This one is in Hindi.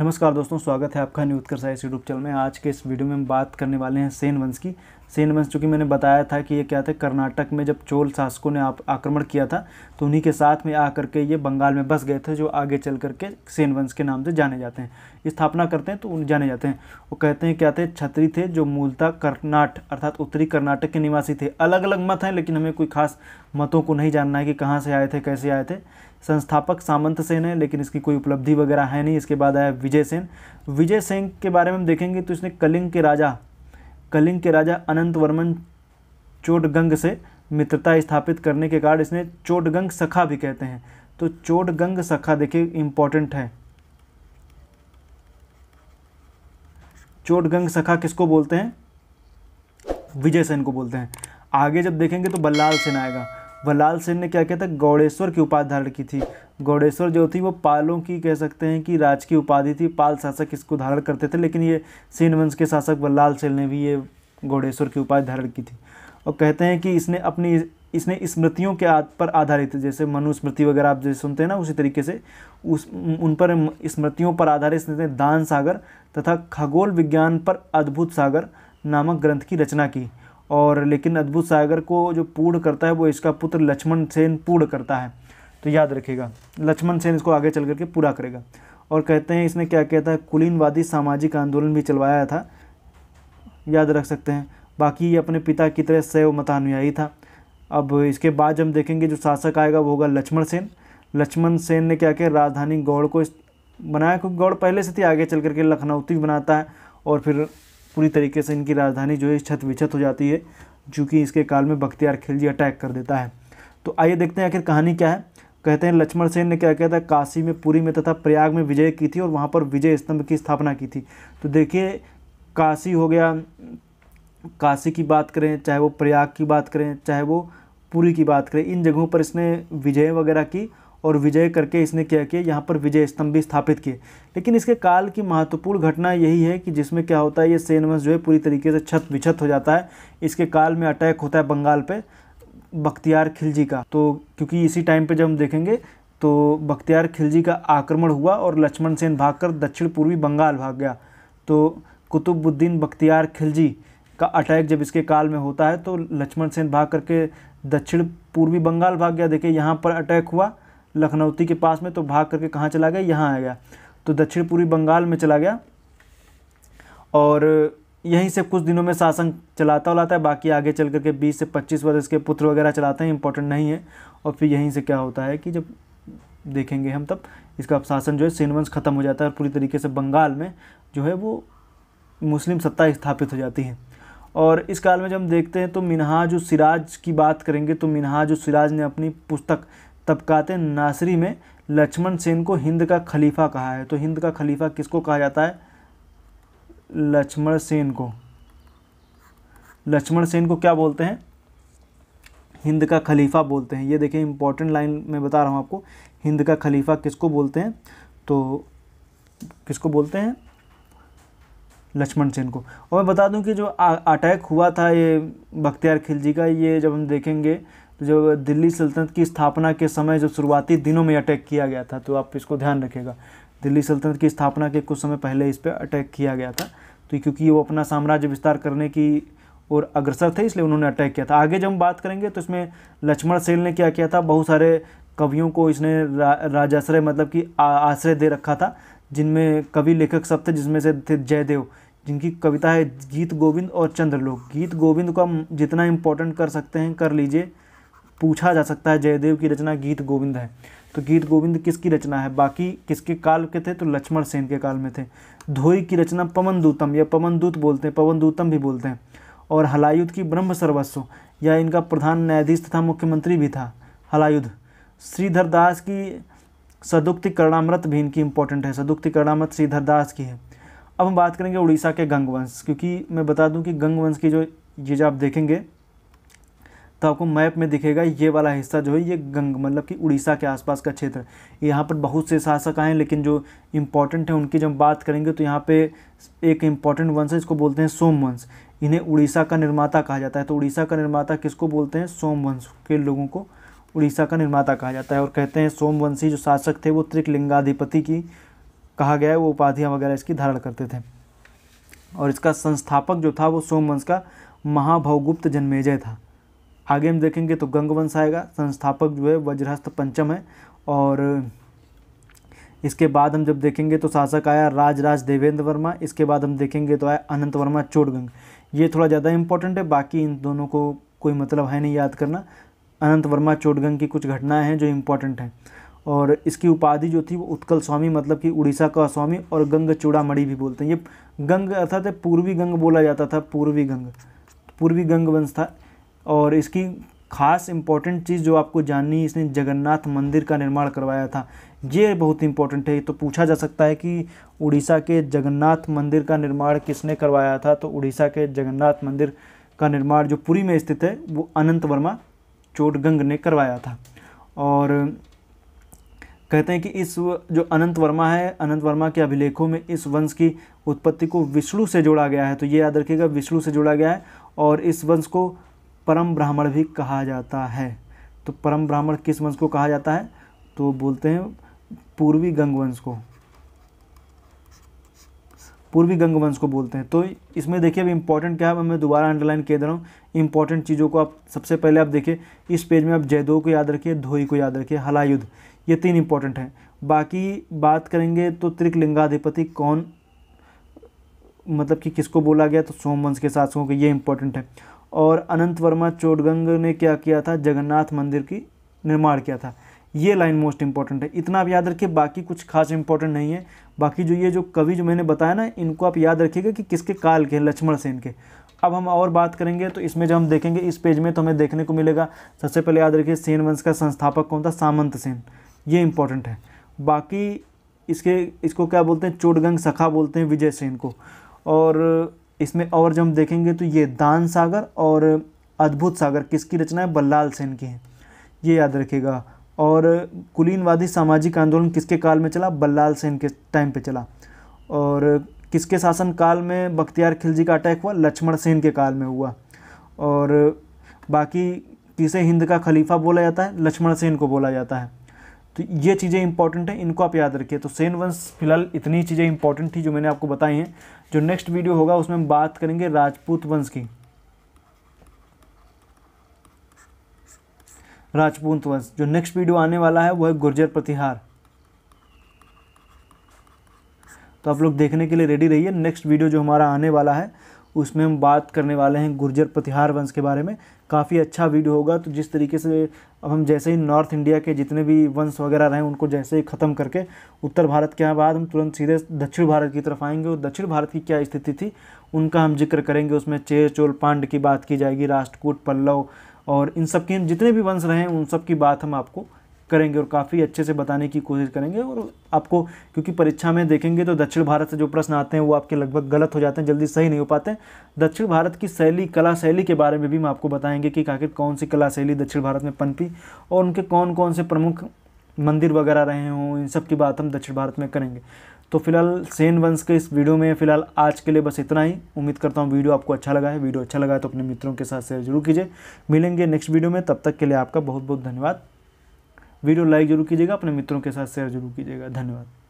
नमस्कार दोस्तों स्वागत है आपका न्यूज कर साइस यूट्यूब चैनल में आज के इस वीडियो में हम बात करने वाले हैं सेन वंश की सेंट वंश चूँकि मैंने बताया था कि ये क्या थे कर्नाटक में जब चोल शासकों ने आप आक्रमण किया था तो उन्हीं के साथ में आकर के ये बंगाल में बस गए थे जो आगे चल करके सेन वंश के नाम से जाने जाते हैं स्थापना करते हैं तो उन जाने जाते हैं वो कहते हैं क्या थे छत्री थे जो मूलतः कर्नाट अर्थात उत्तरी कर्नाटक के निवासी थे अलग अलग मत हैं लेकिन हमें कोई खास मतों को नहीं जानना है कि कहाँ से आए थे कैसे आए थे संस्थापक सामंत सेन है लेकिन इसकी कोई उपलब्धि वगैरह है नहीं इसके बाद आया विजय सेन विजय सेन के बारे में हम देखेंगे तो इसने कलिंग के राजा कलिंग के राजा अनंत वर्मन चोटगंग से मित्रता स्थापित करने के कारण इसने चोटगंग सखा भी कहते हैं तो चोटगंग सखा देखिए इंपॉर्टेंट है चोटगंग सखा किसको बोलते हैं विजय सेन को बोलते हैं आगे जब देखेंगे तो बल्लाल सेन आएगा लाल सेन ने क्या कहता था गौड़ेश्वर की उपाधि धारण की थी गौड़ेश्वर जो थी वो पालों की कह सकते हैं कि राज की उपाधि थी पाल शासक इसको धारण करते थे लेकिन ये सेन वंश के शासक वल्लाल सेन ने भी ये गौड़ेश्वर की उपाधि धारण की थी और कहते हैं कि इसने अपनी इसने स्मृतियों के पर आधारित जैसे मनुस्मृति वगैरह आप जैसे सुनते हैं ना उसी तरीके से उस उन पर स्मृतियों पर आधारित इसने दान सागर तथा खगोल विज्ञान पर अद्भुत सागर नामक ग्रंथ की रचना की और लेकिन अद्भुत सागर को जो पूर्ण करता है वो इसका पुत्र लक्ष्मण सेन पूर्ण करता है तो याद रखेगा लक्ष्मण सेन इसको आगे चल करके पूरा करेगा और कहते हैं इसने क्या किया था कुलीनवादी सामाजिक आंदोलन भी चलवाया था याद रख सकते हैं बाकी ये अपने पिता की तरह सैव मतानुयायी था अब इसके बाद जब देखेंगे जो शासक आएगा वो होगा लक्ष्मण सेन लक्ष्मण सेन ने क्या किया राजधानी गौड़ को बनाया क्योंकि गौड़ पहले से थी आगे चल करके लखनऊ तक बनाता है और फिर पूरी तरीके से इनकी राजधानी जो है छत विछत हो जाती है चूँकि इसके काल में बख्तियार खिलजी अटैक कर देता है तो आइए देखते हैं आखिर कहानी क्या है कहते हैं लक्ष्मण सेन ने क्या किया था काशी में पुरी में तथा प्रयाग में विजय की थी और वहाँ पर विजय स्तंभ की स्थापना की थी तो देखिए काशी हो गया काशी की बात करें चाहे वो प्रयाग की बात करें चाहे वो पुरी की बात करें इन जगहों पर इसने विजय वगैरह की और विजय करके इसने क्या किया यहाँ पर विजय स्तंभ भी स्थापित किए लेकिन इसके काल की महत्वपूर्ण घटना यही है कि जिसमें क्या होता है ये सेनवंश जो है पूरी तरीके से छत विछत हो जाता है इसके काल में अटैक होता है बंगाल पर बख्तियार खिलजी का तो क्योंकि इसी टाइम पर जब हम देखेंगे तो बख्तियार खिलजी का आक्रमण हुआ और लक्ष्मण सेन भागकर दक्षिण पूर्वी बंगाल भाग गया तो कुतुबुद्दीन बख्तियार खिलजी का अटैक जब इसके काल में होता है तो लक्ष्मण सेन भाग करके दक्षिण पूर्वी बंगाल भाग गया देखिए यहाँ पर अटैक हुआ लखनऊती के पास में तो भाग करके कहाँ चला गया यहाँ आ गया तो दक्षिण पूर्वी बंगाल में चला गया और यहीं से कुछ दिनों में शासन चलाता उलाता है बाकी आगे चल करके 20 से 25 वर्ष के पुत्र वगैरह चलाते हैं इंपॉर्टेंट नहीं है और फिर यहीं से क्या होता है कि जब देखेंगे हम तब इसका शासन जो है सेनवंश ख़त्म हो जाता है और पूरी तरीके से बंगाल में जो है वो मुस्लिम सत्ता स्थापित हो जाती है और इस काल में जब हम देखते हैं तो मिनहाज सिराज की बात करेंगे तो मिनहाज सिराज ने अपनी पुस्तक तबकाते नासरी में लक्ष्मण सेन को हिंद का खलीफा कहा है तो हिंद का खलीफा किसको कहा जाता है लक्ष्मण सेन को लक्ष्मण सेन को क्या बोलते हैं हिंद का खलीफा बोलते हैं ये देखिए इंपॉर्टेंट लाइन में बता रहा हूँ आपको हिंद का खलीफा किसको बोलते हैं तो किसको बोलते हैं लक्ष्मण सेन को और मैं बता दूं कि जो अटैक हुआ था ये बख्तियार खिलजी का ये जब हम देखेंगे तो जब दिल्ली सल्तनत की स्थापना के समय जब शुरुआती दिनों में अटैक किया गया था तो आप इसको ध्यान रखेगा दिल्ली सल्तनत की स्थापना के कुछ समय पहले इस पर अटैक किया गया था तो क्योंकि वो अपना साम्राज्य विस्तार करने की और अग्रसर थे इसलिए उन्होंने अटैक किया था आगे जब हम बात करेंगे तो इसमें लक्ष्मण सेन ने क्या किया था बहुत सारे कवियों को इसने रा, राजाश्रय मतलब कि आश्रय दे रखा था जिनमें कवि लेखक सब थे जिसमें से थे जयदेव जिनकी कविता है गीत गोविंद और चंद्रलोक गीत गोविंद को हम जितना इम्पोर्टेंट कर सकते हैं कर लीजिए पूछा जा सकता है जयदेव की रचना गीत गोविंद है तो गीत गोविंद किसकी रचना है बाकी किसके काल के थे तो लक्ष्मण सेन के काल में थे धोई की रचना पवन दूतम या पवन दूत बोलते हैं पवन दूतम भी बोलते हैं और हलायुद्ध की ब्रह्म सर्वस्व या इनका प्रधान न्यायाधीश तथा मुख्यमंत्री भी था हलायुद्ध श्रीधर दास की सदुक्ति करणामृत भी इनकी इम्पोर्टेंट है सदुक्ति करणामृत श्रीधर दास की है अब हम बात करेंगे उड़ीसा के गंगवंश क्योंकि मैं बता दूं कि गंगवंश की जो ये जो आप देखेंगे तो आपको मैप में दिखेगा ये वाला हिस्सा जो है ये गंग मतलब कि उड़ीसा के आसपास का क्षेत्र यहाँ पर बहुत से शासक आए हैं लेकिन जो इम्पोर्टेंट है उनकी जब बात करेंगे तो यहाँ पे एक इम्पॉर्टेंट वंश है इसको बोलते हैं सोम वंश इन्हें उड़ीसा का निर्माता कहा जाता है तो उड़ीसा का निर्माता किसको बोलते हैं सोमवंश के लोगों को उड़ीसा का निर्माता कहा जाता है और कहते हैं सोमवंशी जो शासक थे वो त्रिकलिंगाधिपति की कहा गया है वो उपाधियाँ वगैरह इसकी धारण करते थे और इसका संस्थापक जो था वो सोमवंश का महाभवगुप्त जन्मेजय था आगे हम देखेंगे तो गंगवंश आएगा संस्थापक जो है वज्रहस्त पंचम है और इसके बाद हम जब देखेंगे तो शासक आया राजराज देवेंद्र वर्मा इसके बाद हम देखेंगे तो आया अनंत वर्मा चोड़गंग ये थोड़ा ज़्यादा इंपॉर्टेंट है बाकी इन दोनों को कोई मतलब है नहीं याद करना अनंत वर्मा चोटगंग की कुछ घटनाएं हैं जो इम्पोर्टेंट हैं और इसकी उपाधि जो थी वो उत्कल स्वामी मतलब कि उड़ीसा का स्वामी और गंग चूड़ामी भी बोलते हैं ये गंग अर्थात पूर्वी गंग बोला जाता था पूर्वी गंग पूर्वी गंग वंश था और इसकी खास इंपॉर्टेंट चीज़ जो आपको जाननी इसने जगन्नाथ मंदिर का निर्माण करवाया था ये बहुत इंपॉर्टेंट है तो पूछा जा सकता है कि उड़ीसा के जगन्नाथ मंदिर का निर्माण किसने करवाया था तो उड़ीसा के जगन्नाथ मंदिर का निर्माण जो पुरी में स्थित है वो अनंत वर्मा चोटगंग ने करवाया था और कहते हैं कि इस जो अनंत वर्मा है अनंत वर्मा के अभिलेखों में इस वंश की उत्पत्ति को विष्णु से जोड़ा गया है तो ये याद रखिएगा विष्णु से जोड़ा गया है और इस वंश को परम ब्राह्मण भी कहा जाता है तो परम ब्राह्मण किस वंश को कहा जाता है तो बोलते हैं पूर्वी गंगवंश को पूर्वी गंगवंश को बोलते हैं तो इसमें देखिए अब इम्पॉर्टेंट क्या है मैं दोबारा अंडरलाइन कह दे रहा हूँ इंपॉर्टेंट चीज़ों को आप सबसे पहले आप देखिए इस पेज में आप जयदो को याद रखिए धोई को याद रखिए हलायुद्ध ये तीन इंपॉर्टेंट हैं बाकी बात करेंगे तो त्रिकलिंगाधिपति कौन मतलब कि किसको बोला गया तो सोमवंश के शासकों के ये इंपॉर्टेंट है और अनंत वर्मा चोटगंग ने क्या किया था जगन्नाथ मंदिर की निर्माण किया था ये लाइन मोस्ट इंपॉर्टेंट है इतना आप याद रखिए बाकी कुछ खास इंपॉर्टेंट नहीं है बाकी जो ये जो कवि जो मैंने बताया ना इनको आप याद रखिएगा कि किसके काल के लक्ष्मण सेन के अब हम और बात करेंगे तो इसमें जब हम देखेंगे इस पेज में तो हमें देखने को मिलेगा सबसे पहले याद रखिए सेन वंश का संस्थापक कौन था सामंत सेन ये इंपॉर्टेंट है बाकी इसके इसको क्या बोलते हैं चोटगंग सखा बोलते हैं विजय सेन को और इसमें और जब हम देखेंगे तो ये दान सागर और अद्भुत सागर किसकी रचना है बल्लाल सेन की है ये याद रखेगा और कुलीनवादी सामाजिक आंदोलन किसके काल में चला बल्लाल सेन के टाइम पे चला और किसके शासन काल में बख्तियार खिलजी का अटैक हुआ लक्ष्मण सेन के काल में हुआ और बाकी किसे हिंद का खलीफा बोला जाता है लक्ष्मण सेन को बोला जाता है तो ये चीज़ें इंपॉर्टेंट हैं इनको आप याद रखिए तो सेन वंश फिलहाल इतनी चीज़ें इंपॉर्टेंट थी जो मैंने आपको बताई हैं जो नेक्स्ट वीडियो होगा उसमें हम बात करेंगे राजपूत वंश की राजपूत वंश जो नेक्स्ट वीडियो आने वाला है वो है गुर्जर प्रतिहार तो आप लोग देखने के लिए रेडी रहिए नेक्स्ट वीडियो जो हमारा आने वाला है उसमें हम बात करने वाले हैं गुर्जर प्रतिहार वंश के बारे में काफ़ी अच्छा वीडियो होगा तो जिस तरीके से अब हम जैसे ही नॉर्थ इंडिया के जितने भी वंश वगैरह रहे उनको जैसे ही ख़त्म करके उत्तर भारत के बाद हम तुरंत सीधे दक्षिण भारत की तरफ आएंगे और दक्षिण भारत की क्या स्थिति थी उनका हम जिक्र करेंगे उसमें चेर चोल पांड की बात की जाएगी राष्ट्रकूट पल्लव और इन सब के जितने भी वंश रहे हैं उन सब की बात हम आपको करेंगे और काफ़ी अच्छे से बताने की कोशिश करेंगे और आपको क्योंकि परीक्षा में देखेंगे तो दक्षिण भारत से जो प्रश्न आते हैं वो आपके लगभग गलत हो जाते हैं जल्दी सही नहीं हो पाते दक्षिण भारत की शैली कला शैली के बारे में भी हम आपको बताएंगे कि आखिर कौन सी कला शैली दक्षिण भारत में पनपी और उनके कौन कौन से प्रमुख मंदिर वगैरह रहे हों इन सब की बात हम दक्षिण भारत में करेंगे तो फिलहाल सेन वंश के इस वीडियो में फिलहाल आज के लिए बस इतना ही उम्मीद करता हूँ वीडियो आपको अच्छा लगा है वीडियो अच्छा लगा है तो अपने मित्रों के साथ शेयर जरूर कीजिए मिलेंगे नेक्स्ट वीडियो में तब तक के लिए आपका बहुत बहुत धन्यवाद वीडियो लाइक जरूर कीजिएगा अपने मित्रों के साथ शेयर जरूर कीजिएगा धन्यवाद